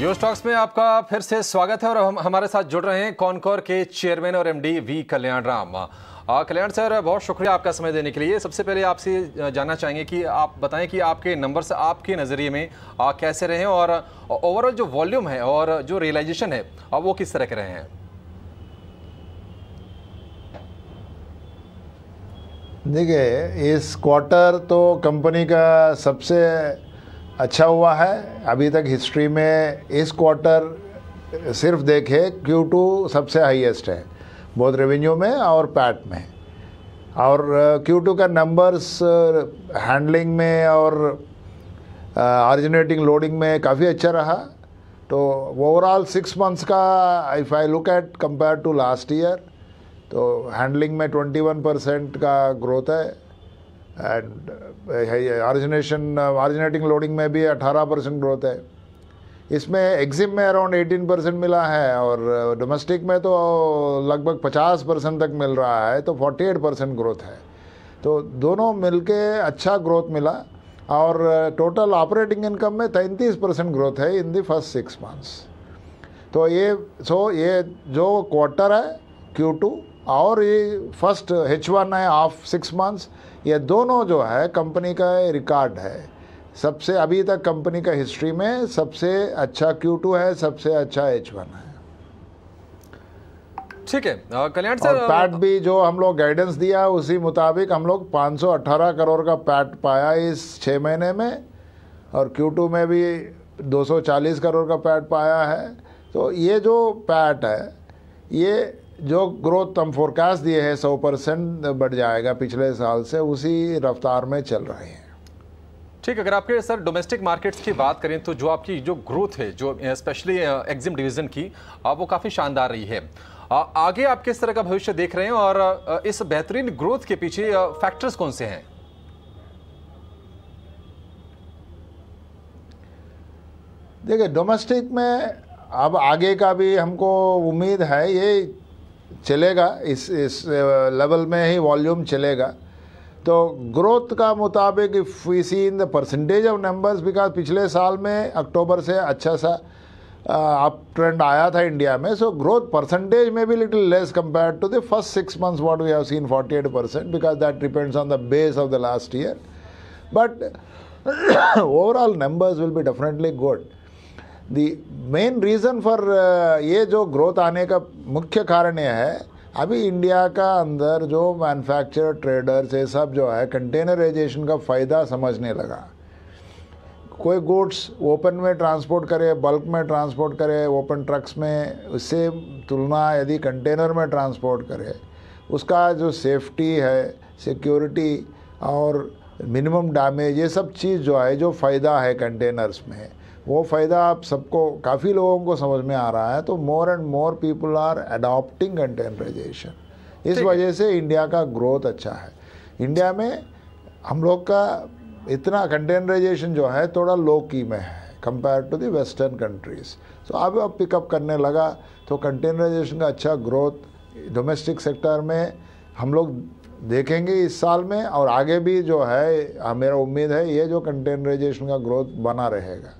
यो stocks में आपका फिर से स्वागत है और हम हमारे साथ जुड़ रहे हैं कॉनकोर के चेयरमैन और MD V Kalyan Ram Kalyan sir बहुत शुक्रिया आपका समय देने के लिए सबसे पहले आपसे जानना चाहेंगे कि आप बताएं कि आपके नंबर्स आपके नज़रिए में आ, कैसे रहे और ओवरऑल जो वॉल्यूम है और जो रियलाइजेशन है आ, वो किस तरह के रहे हैं देखिए इस क्वार्टर तो कंपनी का सबसे अच्छा हुआ है अभी तक हिस्ट्री में इस क्वार्टर सिर्फ देखे Q2 सबसे हाईएस्ट है बोध रेवेन्यू में और पैट में और uh, Q2 का नंबर्स हैंडलिंग uh, में और ऑरिजिनेटिंग uh, लोडिंग में काफ़ी अच्छा रहा तो ओवरऑल सिक्स मंथ्स का if I look at compare to last year तो हैंडलिंग में 21 परसेंट का ग्रोथ है एंड ऑरिजिनेशन ऑरिजिनेटिंग लोडिंग में भी 18 परसेंट ग्रोथ है इसमें एग्जिम में अराउंड 18 परसेंट मिला है और डोमेस्टिक uh, में तो लगभग 50 परसेंट तक मिल रहा है तो 48 परसेंट ग्रोथ है तो दोनों मिलके अच्छा ग्रोथ मिला और टोटल ऑपरेटिंग इनकम में तैंतीस परसेंट ग्रोथ है in the first six months तो ये सो so ये जो क्वार्टर है क्यू टू और ये फर्स्ट एच वन है हाफ सिक्स मंथ्स ये दोनों जो है कंपनी का रिकॉर्ड है सबसे अभी तक कंपनी का हिस्ट्री में सबसे अच्छा क्यू टू है सबसे अच्छा एच वन है ठीक है कल्याण सर पैट भी जो हम लोग गाइडेंस दिया उसी मुताबिक हम लोग 518 करोड़ का पैट पाया इस छः महीने में और क्यू टू में भी 240 करोड़ का पैट पाया है तो ये जो पैट है ये जो ग्रोथ हम फोरकास्ट दिए हैं सौ परसेंट बढ़ जाएगा पिछले साल से उसी रफ्तार में चल रहे हैं ठीक अगर आपके सर डोमेस्टिक मार्केट्स की बात करें तो जो आपकी जो ग्रोथ है जो स्पेशली एग्जिम डिवीज़न की वो काफ़ी शानदार रही है आगे आप किस तरह का भविष्य देख रहे हैं और इस बेहतरीन ग्रोथ के पीछे फैक्टर्स कौन से हैं देखिए डोमेस्टिक में अब आगे का भी हमको उम्मीद है ये चलेगा इस इस लेवल में ही वॉल्यूम चलेगा तो ग्रोथ का मुताबिक if see in the percentage of numbers because पिछले साल में अक्टूबर से अच्छा सा अप ट्रेंड आया था इंडिया में सो ग्रोथ परसेंटेज में भी little less compare to the first six months what we have seen 48 percent because that depends on the base of the last year but overall numbers will be definitely good the main reason for ये जो growth आने का मुख्य कारण यह है अभी India का अंदर जो मैन्युफैक्चर ट्रेडर्स ये सब जो है कंटेनराइजेशन का फ़ायदा समझने लगा कोई गुड्स ओपन में ट्रांसपोर्ट करे बल्क में ट्रांसपोर्ट करे ओपन ट्रक्स में उससे तुलना यदि कंटेनर में ट्रांसपोर्ट करे उसका जो सेफ्टी है सिक्योरिटी और मिनिमम डैमेज ये सब चीज़ जो है जो फ़ायदा है कंटेनर्स में वो फ़ायदा आप सबको काफ़ी लोगों को समझ में आ रहा है तो more and more people are adopting containerisation इस वजह से इंडिया का ग्रोथ अच्छा है इंडिया में हम लोग का इतना कंटेनराइजेशन जो है थोड़ा लो की में है compare to the western countries तो अब अब पिकअप करने लगा तो कंटेनराइजेशन का अच्छा ग्रोथ डोमेस्टिक सेक्टर में हम लोग देखेंगे इस साल में और आगे भी जो है मेरा उम्मीद है ये जो कंटेनराइजेशन का ग्रोथ बना रहेगा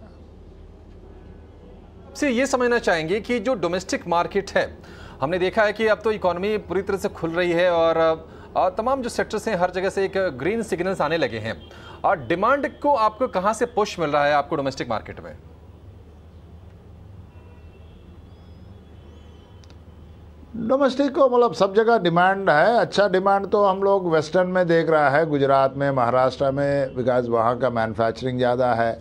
से ये समझना चाहेंगे कि जो डोमेस्टिक मार्केट है हमने देखा है कि अब तो इकोनॉमी पूरी तरह से खुल रही है और तमाम जो सेक्टर्स हैं हर जगह से एक ग्रीन सिग्नल्स आने लगे हैं और डिमांड को आपको कहाँ से पुश मिल रहा है आपको डोमेस्टिक मार्केट में डोमेस्टिक को मतलब सब जगह डिमांड है अच्छा डिमांड तो हम लोग वेस्टर्न में देख रहा है गुजरात में महाराष्ट्र में बिकॉज वहाँ का मैन्युफैक्चरिंग ज़्यादा है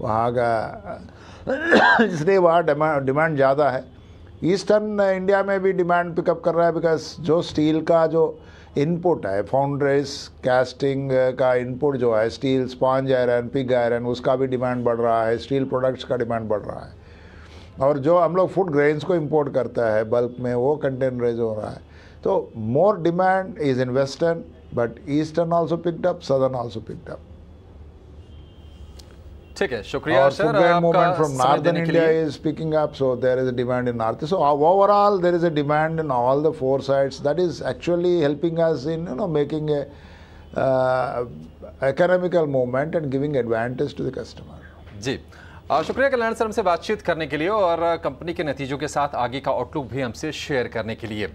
वहाँ का इसलिए वहाँ डिमांड ज़्यादा है ईस्टर्न इंडिया में भी डिमांड पिकअप कर रहा है बिकॉज जो स्टील का जो इनपुट है फाउंड्रेस कैस्टिंग का इनपुट जो है steel sponge iron pig iron उसका भी डिमांड बढ़ रहा है स्टील प्रोडक्ट्स का डिमांड बढ़ रहा है और जो हम लोग फूड ग्रेन्स को इम्पोर्ट करता है बल्क में वो कंटेनरेज रेज हो रहा है तो more demand is in western but eastern also picked up southern also picked up ठीक है शुक्रिया sir movement from northern India is speaking up so there is a demand in north so overall there is a demand in all the four sides that is actually helping us in you know making a economical movement and giving advantage to the customer जी uh, शुक्रिया कल्याण sir हमसे बातचीत करने के लिए और company uh, के नतीजों के साथ आगे का आउटलुक भी हमसे शेयर करने के लिए